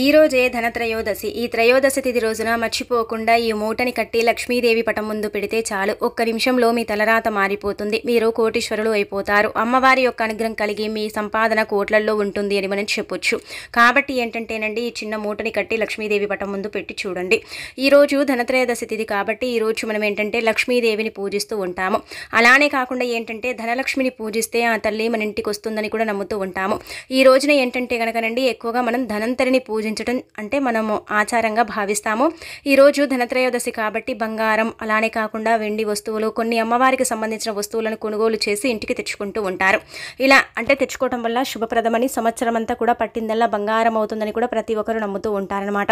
ఈ రోజే ధనత్రయోదశి ఈ త్రయోదశి తిథి రోజున మర్చిపోకుండా ఈ మూటని కట్టి లక్ష్మీదేవి పటం ముందు పెడితే చాలు ఒక్క నిమిషంలో మీ తలరాత మారిపోతుంది మీరు కోటీశ్వరులు అయిపోతారు అమ్మవారి యొక్క అనుగ్రహం కలిగి మీ సంపాదన కోట్లల్లో ఉంటుంది అని మనం చెప్పొచ్చు కాబట్టి ఏంటంటేనండి ఈ చిన్న మూటని కట్టి లక్ష్మీదేవి పటం ముందు పెట్టి చూడండి ఈరోజు ధనత్రయోదశి తిథి కాబట్టి ఈరోజు మనం ఏంటంటే లక్ష్మీదేవిని పూజిస్తూ ఉంటాము అలానే కాకుండా ఏంటంటే ధనలక్ష్మిని పూజిస్తే ఆ తల్లి మన ఇంటికి వస్తుందని కూడా నమ్ముతూ ఉంటాము ఈ రోజున ఏంటంటే కనుకనండి ఎక్కువగా మనం ధనంతరిని పూజ పూజించడం అంటే మనము ఆచారంగా భావిస్తాము ఈరోజు ధనత్రయోదశి కాబట్టి బంగారం అలానే కాకుండా వెండి వస్తువులు కొన్ని అమ్మవారికి సంబంధించిన వస్తువులను కొనుగోలు చేసి ఇంటికి తెచ్చుకుంటూ ఉంటారు ఇలా అంటే తెచ్చుకోవడం వల్ల శుభప్రదమని సంవత్సరం అంతా కూడా పట్టిందల్లా బంగారం అవుతుందని కూడా ప్రతి ఒక్కరు నమ్ముతూ ఉంటారనమాట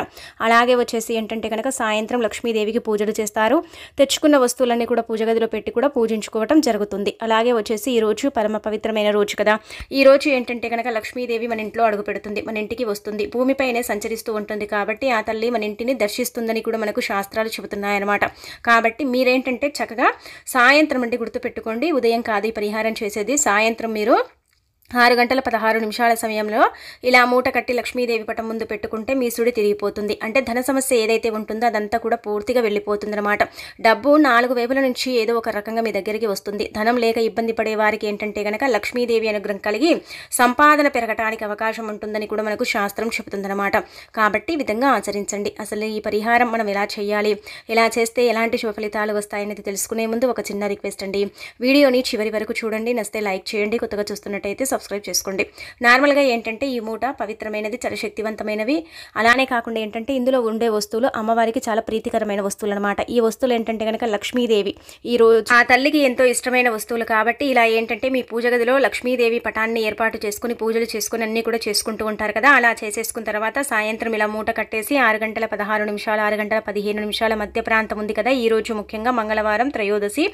అలాగే వచ్చేసి ఏంటంటే కనుక సాయంత్రం లక్ష్మీదేవికి పూజలు చేస్తారు తెచ్చుకున్న వస్తువులన్నీ కూడా పూజ గదిలో పెట్టి కూడా పూజించుకోవటం జరుగుతుంది అలాగే వచ్చేసి ఈ రోజు పరమ పవిత్రమైన రోజు కదా ఈ రోజు ఏంటంటే కనుక లక్ష్మీదేవి మన ఇంట్లో అడుగు పెడుతుంది మన ఇంటికి వస్తుంది భూమిపైన రూపంలోనే సంచరిస్తూ ఉంటుంది కాబట్టి ఆ తల్లి మన ఇంటిని దర్శిస్తుందని కూడా మనకు శాస్త్రాలు చెబుతున్నాయన్నమాట కాబట్టి మీరేంటంటే చక్కగా సాయంత్రం అంటే గుర్తుపెట్టుకోండి ఉదయం కాదు పరిహారం చేసేది సాయంత్రం మీరు ఆరు గంటల పదహారు నిమిషాల సమయంలో ఇలా మూట కట్టి లక్ష్మీదేవి పటం ముందు పెట్టుకుంటే మీ సుడి తిరిగిపోతుంది అంటే ధన సమస్య ఏదైతే ఉంటుందో అదంతా కూడా పూర్తిగా వెళ్ళిపోతుందన్నమాట డబ్బు నాలుగు వైపుల నుంచి ఏదో ఒక రకంగా మీ దగ్గరికి వస్తుంది ధనం లేక ఇబ్బంది పడే వారికి ఏంటంటే కనుక లక్ష్మీదేవి అనుగ్రహం కలిగి సంపాదన పెరగటానికి అవకాశం ఉంటుందని కూడా మనకు శాస్త్రం చెబుతుందన్నమాట కాబట్టి విధంగా ఆచరించండి అసలు ఈ పరిహారం మనం ఎలా చేయాలి ఎలా చేస్తే ఎలాంటి శుభ ఫలితాలు వస్తాయనేది తెలుసుకునే ముందు ఒక చిన్న రిక్వెస్ట్ అండి వీడియోని చివరి వరకు చూడండి నస్తే లైక్ చేయండి కొత్తగా చూస్తున్నట్టయితే సబ్స్క్రైబ్ చేసుకోండి నార్మల్గా ఏంటంటే ఈ మూట పవిత్రమైనది చాలా శక్తివంతమైనవి అలానే కాకుండా ఏంటంటే ఇందులో ఉండే వస్తువులు అమ్మవారికి చాలా ప్రీతికరమైన వస్తువులు అనమాట ఈ వస్తువులు ఏంటంటే కనుక లక్ష్మీదేవి ఈ రోజు ఆ తల్లికి ఎంతో ఇష్టమైన వస్తువులు కాబట్టి ఇలా ఏంటంటే మీ పూజ గదిలో లక్ష్మీదేవి పటాన్ని ఏర్పాటు చేసుకుని పూజలు చేసుకుని అన్నీ కూడా చేసుకుంటూ ఉంటారు కదా అలా చేసేసుకున్న తర్వాత సాయంత్రం ఇలా మూట కట్టేసి ఆరు గంటల పదహారు నిమిషాలు ఆరు గంటల పదిహేను నిమిషాల మధ్య ప్రాంతం ఉంది కదా ఈ రోజు ముఖ్యంగా మంగళవారం త్రయోదశి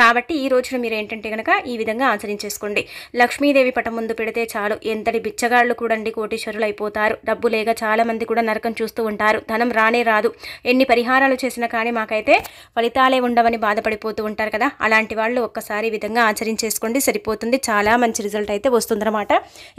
కాబట్టి ఈ రోజున మీరు ఏంటంటే కనుక ఈ విధంగా ఆచరించేసుకోండి లక్ష్మీదేవి పటం ముందు పెడితే చాలు ఎంతటి బిచ్చగాళ్ళు కూడండి కోటీశ్వరులు అయిపోతారు డబ్బు లేక చాలామంది కూడా నరకం చూస్తూ ఉంటారు ధనం రానే రాదు ఎన్ని పరిహారాలు చేసినా కానీ మాకైతే ఫలితాలే ఉండవని బాధపడిపోతూ ఉంటారు కదా అలాంటి వాళ్ళు ఒక్కసారి విధంగా ఆచరించేసుకోండి సరిపోతుంది చాలా మంచి రిజల్ట్ అయితే వస్తుందన్నమాట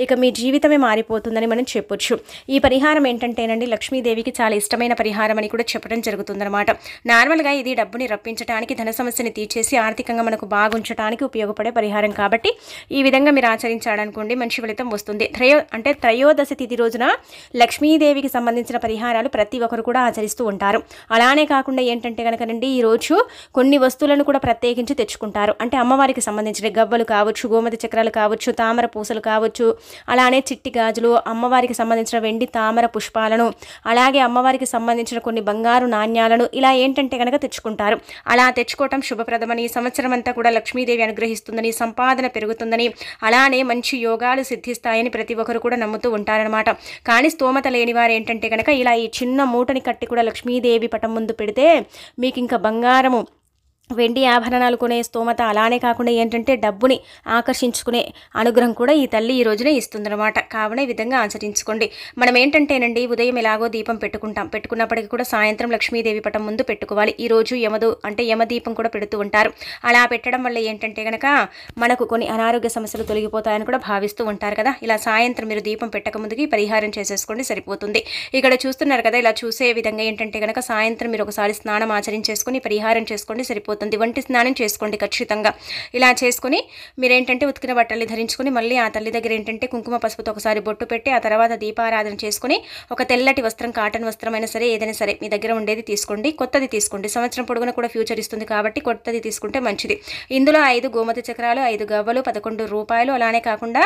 ఇక మీ జీవితమే మారిపోతుందని మనం చెప్పొచ్చు ఈ పరిహారం ఏంటంటేనండి లక్ష్మీదేవికి చాలా ఇష్టమైన పరిహారం అని కూడా చెప్పడం జరుగుతుందన్నమాట నార్మల్గా ఇది డబ్బుని రప్పించడానికి ధన సమస్యని తీర్చేసి ఆర్థికంగా మనకు బాగుంచడానికి ఉపయోగపడే పరిహారం కాబట్టి ఈ విధంగా మీరు ఆచరించడానికి చేశారనుకోండి మంచి ఫలితం వస్తుంది త్రయో అంటే త్రయోదశి తిథి రోజున లక్ష్మీదేవికి సంబంధించిన పరిహారాలు ప్రతి ఒక్కరు కూడా ఆచరిస్తూ ఉంటారు అలానే కాకుండా ఏంటంటే కనుకనండి ఈరోజు కొన్ని వస్తువులను కూడా ప్రత్యేకించి తెచ్చుకుంటారు అంటే అమ్మవారికి సంబంధించిన గవ్వలు కావచ్చు గోమతి చక్రాలు కావచ్చు తామర పూసలు కావచ్చు అలానే చిట్టి గాజులు అమ్మవారికి సంబంధించిన వెండి తామర పుష్పాలను అలాగే అమ్మవారికి సంబంధించిన కొన్ని బంగారు నాణ్యాలను ఇలా ఏంటంటే కనుక తెచ్చుకుంటారు అలా తెచ్చుకోవటం శుభప్రదమని సంవత్సరం అంతా కూడా లక్ష్మీదేవి అనుగ్రహిస్తుందని సంపాదన పెరుగుతుందని అలానే మంచి మంచి యోగాలు సిద్ధిస్తాయని ప్రతి ఒక్కరు కూడా నమ్ముతూ ఉంటారనమాట కానీ స్తోమత లేని వారు ఏంటంటే కనుక ఇలా ఈ చిన్న మూటని కట్టి కూడా లక్ష్మీదేవి పటం ముందు పెడితే మీకు ఇంకా బంగారము వెండి ఆభరణాలు కొనే స్తోమత అలానే కాకుండా ఏంటంటే డబ్బుని ఆకర్షించుకునే అనుగ్రహం కూడా ఈ తల్లి ఈ రోజునే ఇస్తుందన్నమాట కావున ఈ విధంగా ఆచరించుకోండి మనం ఏంటంటేనండి ఉదయం ఎలాగో దీపం పెట్టుకుంటాం పెట్టుకున్నప్పటికీ కూడా సాయంత్రం లక్ష్మీదేవి పటం ముందు పెట్టుకోవాలి ఈ రోజు యమదు అంటే యమదీపం కూడా పెడుతూ ఉంటారు అలా పెట్టడం వల్ల ఏంటంటే కనుక మనకు కొన్ని అనారోగ్య సమస్యలు తొలగిపోతాయని కూడా భావిస్తూ ఉంటారు కదా ఇలా సాయంత్రం మీరు దీపం పెట్టకముందుకి పరిహారం చేసేసుకోండి సరిపోతుంది ఇక్కడ చూస్తున్నారు కదా ఇలా చూసే విధంగా ఏంటంటే కనుక సాయంత్రం మీరు ఒకసారి స్నానం ఆచరించేసుకుని పరిహారం చేసుకోండి సరిపోతుంది అయిపోతుంది వంటి స్నానం చేసుకోండి ఖచ్చితంగా ఇలా చేసుకుని మీరేంటంటే ఉతికిన బట్టలు ధరించుకుని మళ్ళీ ఆ తల్లి దగ్గర ఏంటంటే కుంకుమ పసుపుతో ఒకసారి బొట్టు పెట్టి ఆ తర్వాత దీపారాధన చేసుకుని ఒక తెల్లటి వస్త్రం కాటన్ వస్త్రం అయినా సరే ఏదైనా సరే మీ దగ్గర ఉండేది తీసుకోండి కొత్తది తీసుకోండి సంవత్సరం పొడుగున కూడా ఫ్యూచర్ ఇస్తుంది కాబట్టి కొత్తది తీసుకుంటే మంచిది ఇందులో ఐదు గోమతి చక్రాలు ఐదు గవ్వలు పదకొండు రూపాయలు అలానే కాకుండా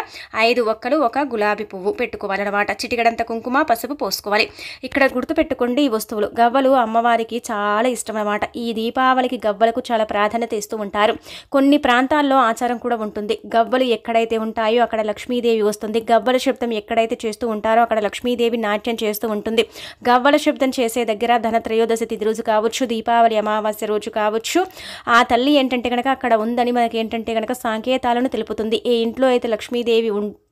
ఐదు ఒక్కలు ఒక గులాబీ పువ్వు పెట్టుకోవాలన్నమాట చిటికడంత కుంకుమ పసుపు పోసుకోవాలి ఇక్కడ గుర్తుపెట్టుకోండి ఈ వస్తువులు గవ్వలు అమ్మవారికి చాలా ఇష్టం అనమాట ఈ దీపావళికి గవ్వలకు చాలా ప్రాధాన్యత ఇస్తూ ఉంటారు కొన్ని ప్రాంతాల్లో ఆచారం కూడా ఉంటుంది గవ్వలు ఎక్కడైతే ఉంటాయో అక్కడ లక్ష్మీదేవి వస్తుంది గవ్వల శబ్దం ఎక్కడైతే చేస్తూ ఉంటారో అక్కడ లక్ష్మీదేవి నాట్యం చేస్తూ ఉంటుంది గవ్వల శబ్దం చేసే దగ్గర ధనత్రయోదశి తిది రోజు కావచ్చు దీపావళి అమావాస్య రోజు కావచ్చు ఆ తల్లి ఏంటంటే కనుక అక్కడ ఉందని మనకి ఏంటంటే కనుక సంకేతాలను తెలుపుతుంది ఏ ఇంట్లో అయితే లక్ష్మీదేవి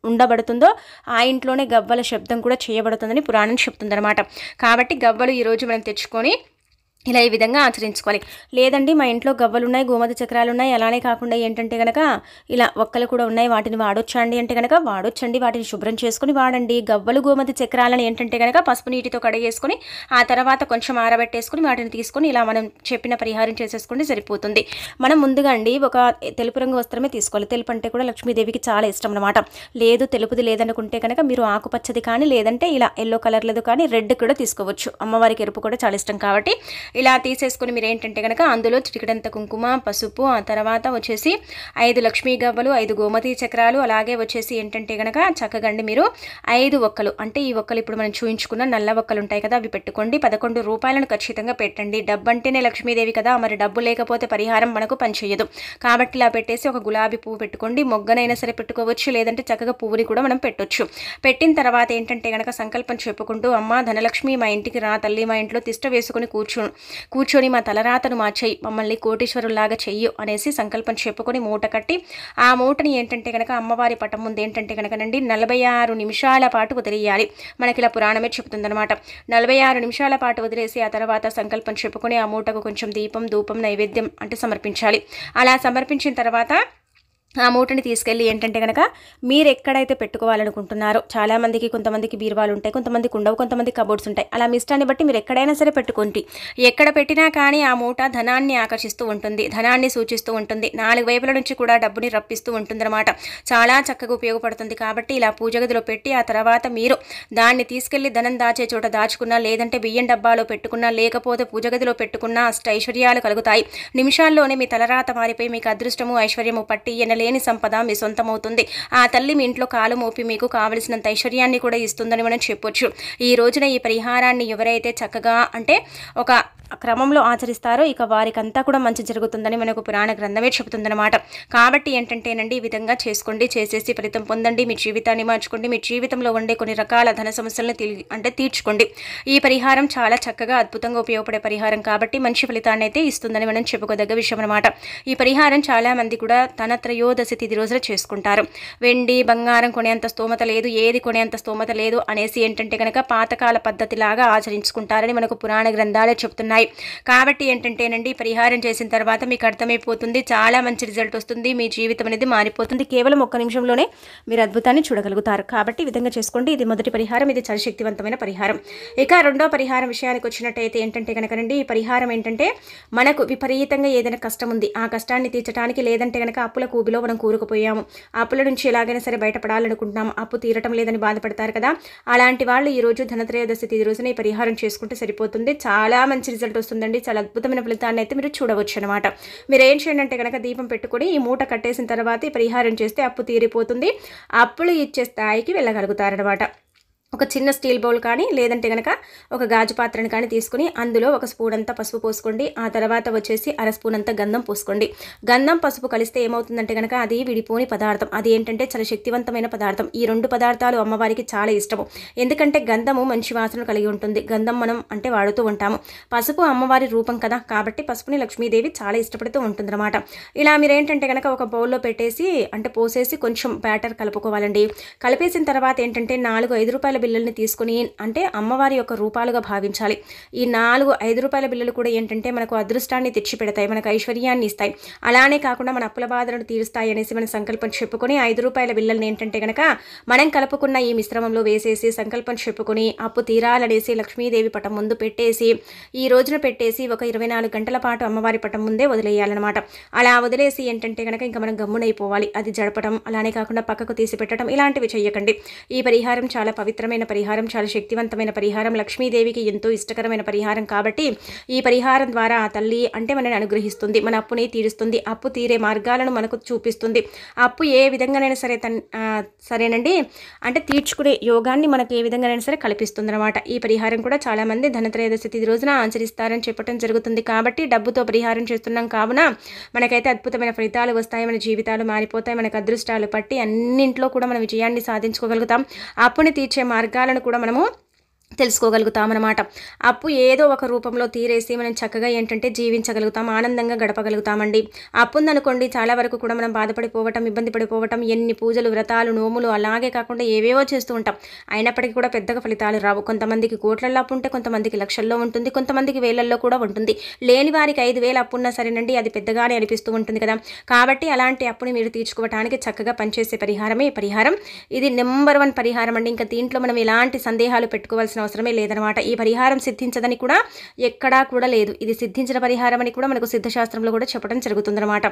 ఉండబడుతుందో ఆ ఇంట్లోనే గవ్వల శబ్దం కూడా చేయబడుతుందని పురాణం చెప్తుందనమాట కాబట్టి గవ్వలు ఈరోజు మనం తెచ్చుకొని ఇలా ఈ విధంగా ఆచరించుకోవాలి లేదండి మా ఇంట్లో గవ్వలు ఉన్నాయి గోమతి చక్రాలు ఉన్నాయి అలానే కాకుండా ఏంటంటే కనుక ఇలా ఒక్కలు కూడా ఉన్నాయి వాటిని వాడొచ్చండి అంటే కనుక వాడొచ్చండి వాటిని శుభ్రం చేసుకుని వాడండి గవ్వలు గోమతి చక్రాలను ఏంటంటే కనుక పసుపు నీటితో కడిగేసుకుని ఆ తర్వాత కొంచెం ఆరబెట్టేసుకుని వాటిని తీసుకుని ఇలా మనం చెప్పిన పరిహారం చేసేసుకుని సరిపోతుంది మనం ముందుగా అండి ఒక తెలుపు రంగు వస్త్రమే తీసుకోవాలి తెలుపు అంటే కూడా లక్ష్మీదేవికి చాలా ఇష్టం అనమాట లేదు తెలుపుది లేదనుకుంటే కనుక మీరు ఆకుపచ్చది కానీ లేదంటే ఇలా ఎల్లో కలర్లది కానీ రెడ్ కూడా తీసుకోవచ్చు అమ్మవారికి ఎరుపు కూడా చాలా ఇష్టం కాబట్టి ఇలా తీసేసుకొని మీరు ఏంటంటే కనుక అందులో చిటికడంత కుంకుమ పసుపు ఆ తర్వాత వచ్చేసి ఐదు లక్ష్మీ గవ్వలు ఐదు గోమతి చక్రాలు అలాగే వచ్చేసి ఏంటంటే కనుక చక్కగండి మీరు ఐదు ఒక్కలు అంటే ఈ ఒక్కలు ఇప్పుడు మనం చూయించుకున్న నల్ల ఒక్కలు ఉంటాయి కదా అవి పెట్టుకోండి పదకొండు రూపాయలను ఖచ్చితంగా పెట్టండి డబ్బు అంటేనే లక్ష్మీదేవి కదా మరి డబ్బు లేకపోతే పరిహారం మనకు పనిచేయదు కాబట్టి ఇలా పెట్టేసి ఒక గులాబీ పువ్వు పెట్టుకోండి మొగ్గనైనా సరే పెట్టుకోవచ్చు లేదంటే చక్కగా పువ్వుని కూడా మనం పెట్టొచ్చు పెట్టిన తర్వాత ఏంటంటే కనుక సంకల్పం చెప్పుకుంటూ అమ్మ ధనలక్ష్మి మా ఇంటికి రా తల్లి మా ఇంట్లో తిష్ట వేసుకుని కూర్చుని కూర్చొని మా తలరాతను మార్చేయి మమ్మల్ని కోటీశ్వరులాగా చెయ్యు అనేసి సంకల్పం చెప్పుకొని మూట కట్టి ఆ మూటని ఏంటంటే కనుక అమ్మవారి పటం ముందు ఏంటంటే కనుకనండి నలభై ఆరు నిమిషాల పాటు వదిలేయాలి మనకి ఇలా పురాణమే చెబుతుందనమాట నలభై ఆరు నిమిషాల పాటు వదిలేసి ఆ తర్వాత సంకల్పం చెప్పుకొని ఆ మూటకు కొంచెం దీపం ధూపం నైవేద్యం అంటే సమర్పించాలి అలా సమర్పించిన తర్వాత ఆ మూటని తీసుకెళ్ళి ఏంటంటే కనుక మీరు ఎక్కడైతే పెట్టుకోవాలనుకుంటున్నారో చాలామందికి కొంతమందికి బీరువాలు ఉంటాయి కొంతమందికి ఉండవు కొంతమంది కబోర్డ్స్ ఉంటాయి అలా మీ ఇష్టాన్ని బట్టి మీరు ఎక్కడైనా సరే పెట్టుకోండి ఎక్కడ పెట్టినా కానీ ఆ మూట ధనాన్ని ఆకర్షిస్తూ ఉంటుంది ధనాన్ని సూచిస్తూ ఉంటుంది నాలుగు వైపుల నుంచి కూడా డబ్బుని రప్పిస్తూ ఉంటుందన్నమాట చాలా చక్కగా ఉపయోగపడుతుంది కాబట్టి ఇలా పూజ గదిలో పెట్టి ఆ తర్వాత మీరు దాన్ని తీసుకెళ్లి ధనం దాచే చోట దాచుకున్నా లేదంటే బియ్యం డబ్బాలో పెట్టుకున్నా లేకపోతే పూజ గదిలో పెట్టుకున్నా అష్ట ఐశ్వర్యాలు కలుగుతాయి నిమిషాల్లోనే మీ తలరాత మారిపోయి మీకు అదృష్టము ఐశ్వర్యము పట్టి ఎన్న లేని సంపద మీ సొంతమవుతుంది ఆ తల్లి మీ ఇంట్లో కాలు మోపి మీకు కావలసినంత ఐశ్వర్యాన్ని కూడా ఇస్తుందని మనం చెప్పొచ్చు ఈ రోజున ఈ పరిహారాన్ని ఎవరైతే చక్కగా అంటే ఒక క్రమంలో ఆచరిస్తారో ఇక వారికంతా కూడా మంచి జరుగుతుందని మనకు పురాణ గ్రంథమే చెబుతుందన్నమాట కాబట్టి ఏంటంటేనండి ఈ విధంగా చేసుకోండి చేసేసి ఫలితం పొందండి మీ జీవితాన్ని మార్చుకోండి మీ జీవితంలో ఉండే కొన్ని రకాల ధన సమస్యలను అంటే తీర్చుకోండి ఈ పరిహారం చాలా చక్కగా అద్భుతంగా ఉపయోగపడే పరిహారం కాబట్టి మంచి ఫలితాన్ని అయితే ఇస్తుందని మనం చెప్పుకోదగ్గ విషయం అనమాట ఈ పరిహారం చాలా మంది కూడా తన త్రయో త్రయోదశి తిథి రోజున చేసుకుంటారు వెండి బంగారం కొనేంత స్తోమత లేదు ఏది కొనేంత స్తోమత లేదు అనేసి ఏంటంటే కనుక పాతకాల పద్ధతిలాగా ఆచరించుకుంటారని మనకు పురాణ గ్రంథాలే చెప్తున్నాయి కాబట్టి ఏంటంటేనండి పరిహారం చేసిన తర్వాత మీకు అర్థమైపోతుంది చాలా మంచి రిజల్ట్ వస్తుంది మీ జీవితం అనేది మారిపోతుంది కేవలం ఒక్క నిమిషంలోనే మీరు అద్భుతాన్ని చూడగలుగుతారు కాబట్టి ఈ విధంగా చేసుకోండి ఇది మొదటి పరిహారం ఇది చలిశక్తివంతమైన పరిహారం ఇక రెండో పరిహారం విషయానికి వచ్చినట్టయితే ఏంటంటే కనుకనండి ఈ పరిహారం ఏంటంటే మనకు విపరీతంగా ఏదైనా కష్టం ఉంది ఆ కష్టాన్ని తీర్చడానికి లేదంటే కనుక అప్పుల కూబిలో అప్పుల్లో మనం కూరుకుపోయాము ఆ అప్పుల నుంచి ఎలాగైనా సరే బయటపడాలనుకుంటున్నాము అప్పు తీరటం లేదని బాధపడతారు కదా అలాంటి వాళ్ళు ఈరోజు ధనత్రయోదశి తిది రోజున ఈ పరిహారం చేసుకుంటే సరిపోతుంది చాలా మంచి రిజల్ట్ వస్తుందండి చాలా అద్భుతమైన ఫలితాన్ని అయితే మీరు చూడవచ్చు అనమాట మీరు ఏం చేయండి అంటే కనుక దీపం పెట్టుకుని ఈ మూట కట్టేసిన తర్వాత ఈ పరిహారం చేస్తే అప్పు తీరిపోతుంది అప్పులు ఇచ్చే స్థాయికి వెళ్ళగలుగుతారనమాట ఒక చిన్న స్టీల్ బౌల్ కానీ లేదంటే కనుక ఒక గాజు పాత్రను కానీ తీసుకుని అందులో ఒక స్పూన్ అంతా పసుపు పోసుకోండి ఆ తర్వాత వచ్చేసి అర స్పూన్ అంతా గంధం పోసుకోండి గంధం పసుపు కలిస్తే ఏమవుతుందంటే కనుక అది విడిపోని పదార్థం అది ఏంటంటే చాలా శక్తివంతమైన పదార్థం ఈ రెండు పదార్థాలు అమ్మవారికి చాలా ఇష్టము ఎందుకంటే గంధము మంచి వాసన కలిగి ఉంటుంది గంధం మనం అంటే వాడుతూ ఉంటాము పసుపు అమ్మవారి రూపం కదా కాబట్టి పసుపుని లక్ష్మీదేవి చాలా ఇష్టపడుతూ ఉంటుందన్నమాట ఇలా మీరు ఏంటంటే కనుక ఒక బౌల్లో పెట్టేసి అంటే పోసేసి కొంచెం బ్యాటర్ కలుపుకోవాలండి కలిపేసిన తర్వాత ఏంటంటే నాలుగు ఐదు రూపాయలు బిళ్ళల్ని తీసుకుని అంటే అమ్మవారి యొక్క రూపాలుగా భావించాలి ఈ నాలుగు ఐదు రూపాయల బిళ్ళలు కూడా ఏంటంటే మనకు అదృష్టాన్ని తెచ్చిపెడతాయి మనకు ఐశ్వర్యాన్ని ఇస్తాయి అలానే కాకుండా మన అప్పుల బాధలను తీరుస్తాయి అనేసి మన సంకల్పం చెప్పుకొని ఐదు రూపాయల బిళ్ళల్ని ఏంటంటే కనుక మనం కలుపుకున్న ఈ మిశ్రమంలో వేసేసి సంకల్పం చెప్పుకొని అప్పు తీరాలనేసి లక్ష్మీదేవి పటం ముందు పెట్టేసి ఈ రోజున పెట్టేసి ఒక ఇరవై నాలుగు గంటల పాటు అమ్మవారి పటం ముందే వదిలేయాలన్నమాట అలా వదిలేసి ఏంటంటే కనుక ఇంకా మనం గమ్మునైపోవాలి అది జడపడం అలానే కాకుండా పక్కకు తీసి పెట్టడం ఇలాంటివి చేయకండి ఈ పరిహారం చాలా పవిత్రం శ్రేష్టకరమైన పరిహారం చాలా శక్తివంతమైన పరిహారం లక్ష్మీదేవికి ఎంతో ఇష్టకరమైన పరిహారం కాబట్టి ఈ పరిహారం ద్వారా ఆ తల్లి అంటే మనని అనుగ్రహిస్తుంది మన అప్పుని తీరుస్తుంది అప్పు తీరే మార్గాలను మనకు చూపిస్తుంది అప్పు ఏ విధంగానైనా సరే తన్ సరేనండి అంటే తీర్చుకునే యోగాన్ని మనకు ఏ విధంగానైనా సరే కల్పిస్తుంది అనమాట ఈ పరిహారం కూడా చాలామంది ధనత్రయోదశి తిథి రోజున ఆచరిస్తారని చెప్పడం జరుగుతుంది కాబట్టి డబ్బుతో పరిహారం చేస్తున్నాం కావున మనకైతే అద్భుతమైన ఫలితాలు వస్తాయి మన జీవితాలు మారిపోతాయి మనకు అదృష్టాలు పట్టి అన్నింట్లో కూడా మన విజయాన్ని సాధించుకోగలుగుతాం అప్పుని తీర్చే మార్గాలను కూడా మనము తెలుసుకోగలుగుతామన్నమాట అప్పు ఏదో ఒక రూపంలో తీరేసి మనం చక్కగా ఏంటంటే జీవించగలుగుతాం ఆనందంగా గడపగలుగుతామండి అప్పు ఉందనుకోండి చాలా వరకు కూడా మనం బాధపడిపోవటం ఇబ్బంది పడిపోవటం ఎన్ని పూజలు వ్రతాలు నోములు అలాగే కాకుండా ఏవేవో చేస్తూ ఉంటాం అయినప్పటికీ కూడా పెద్దగా ఫలితాలు రావు కొంతమందికి కోట్లల్లో అప్పు ఉంటే కొంతమందికి లక్షల్లో ఉంటుంది కొంతమందికి వేలల్లో కూడా ఉంటుంది లేని వారికి ఐదు వేలు అప్పు ఉన్నా సరేనండి అది పెద్దగానే అనిపిస్తూ ఉంటుంది కదా కాబట్టి అలాంటి అప్పుని మీరు తీర్చుకోవటానికి చక్కగా పనిచేసే పరిహారమే పరిహారం ఇది నెంబర్ వన్ పరిహారం అండి ఇంకా దీంట్లో మనం ఎలాంటి సందేహాలు పెట్టుకోవాల్సిన అవసరమే లేదనమాట ఈ పరిహారం సిద్ధించదని కూడా ఎక్కడా కూడా లేదు ఇది సిద్ధించిన పరిహారం అని కూడా మనకు సిద్ధశాస్త్రంలో కూడా చెప్పడం జరుగుతుందనమాట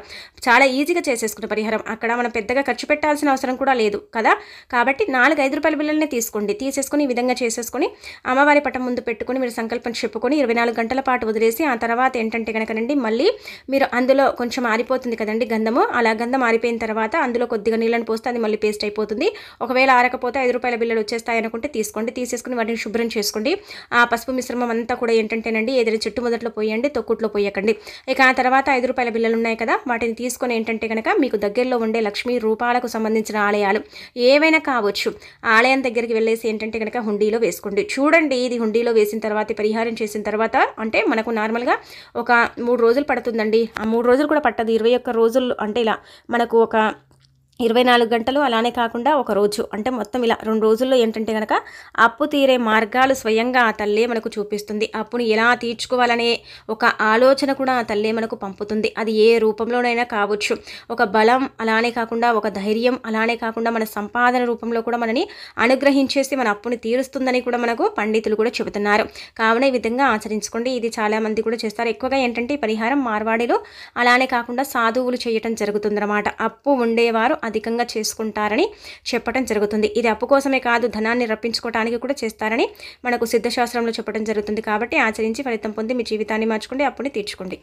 చాలా ఈజీగా చేసేసుకున్న పరిహారం అక్కడ మనం పెద్దగా ఖర్చు పెట్టాల్సిన అవసరం కూడా లేదు కదా కాబట్టి నాలుగు ఐదు రూపాయల బిల్లల్ని తీసుకోండి తీసేసుకుని ఈ విధంగా చేసేసుకుని అమ్మవారి పటం ముందు పెట్టుకుని మీరు సంకల్పం చెప్పుకొని ఇరవై నాలుగు గంటల పాటు వదిలేసి ఆ తర్వాత ఏంటంటే కనుకనండి మళ్ళీ మీరు అందులో కొంచెం ఆరిపోతుంది కదండి గంధము అలా గంధం ఆరిపోయిన తర్వాత అందులో కొద్దిగా నీళ్ళని పోస్తే అది మళ్ళీ పేస్ట్ అయిపోతుంది ఒకవేళ ఆరకపోతే ఐదు రూపాయల బిల్లలు వచ్చేస్తాయి అనుకుంటే తీసుకోండి తీసేసుకుని వాటిని శుభ్రం శుభ్రం చేసుకోండి ఆ పసుపు మిశ్రమం అంతా కూడా ఏంటంటేనండి ఏదైనా చెట్టు మొదట్లో పోయండి తొక్కుట్లో పోయకండి ఇక ఆ తర్వాత ఐదు రూపాయల బిల్లలు ఉన్నాయి కదా వాటిని తీసుకొని ఏంటంటే కనుక మీకు దగ్గరలో ఉండే లక్ష్మీ రూపాలకు సంబంధించిన ఆలయాలు ఏవైనా కావచ్చు ఆలయం దగ్గరికి వెళ్ళేసి ఏంటంటే కనుక హుండీలో వేసుకోండి చూడండి ఇది హుండీలో వేసిన తర్వాత పరిహారం చేసిన తర్వాత అంటే మనకు నార్మల్గా ఒక మూడు రోజులు పడుతుందండి ఆ మూడు రోజులు కూడా పట్టదు ఇరవై ఒక్క రోజులు అంటే ఇలా మనకు ఒక ఇరవై నాలుగు గంటలు అలానే కాకుండా ఒక రోజు అంటే మొత్తం ఇలా రెండు రోజుల్లో ఏంటంటే కనుక అప్పు తీరే మార్గాలు స్వయంగా ఆ తల్లే మనకు చూపిస్తుంది అప్పును ఎలా తీర్చుకోవాలనే ఒక ఆలోచన కూడా ఆ తల్లే మనకు పంపుతుంది అది ఏ రూపంలోనైనా కావచ్చు ఒక బలం అలానే కాకుండా ఒక ధైర్యం అలానే కాకుండా మన సంపాదన రూపంలో కూడా మనని అనుగ్రహించేసి మన అప్పుని తీరుస్తుందని కూడా మనకు పండితులు కూడా చెబుతున్నారు కావున ఈ విధంగా ఆచరించుకోండి ఇది చాలామంది కూడా చేస్తారు ఎక్కువగా ఏంటంటే పరిహారం మార్వాడిలో అలానే కాకుండా సాధువులు చేయటం జరుగుతుందన్నమాట అప్పు ఉండేవారు అధికంగా చేసుకుంటారని చెప్పడం జరుగుతుంది ఇది అప్పు కోసమే కాదు ధనాన్ని రప్పించుకోవడానికి కూడా చేస్తారని మనకు సిద్ధశాస్త్రంలో చెప్పడం జరుగుతుంది కాబట్టి ఆచరించి ఫలితం పొంది మీ జీవితాన్ని మార్చుకోండి అప్పుని తీర్చుకోండి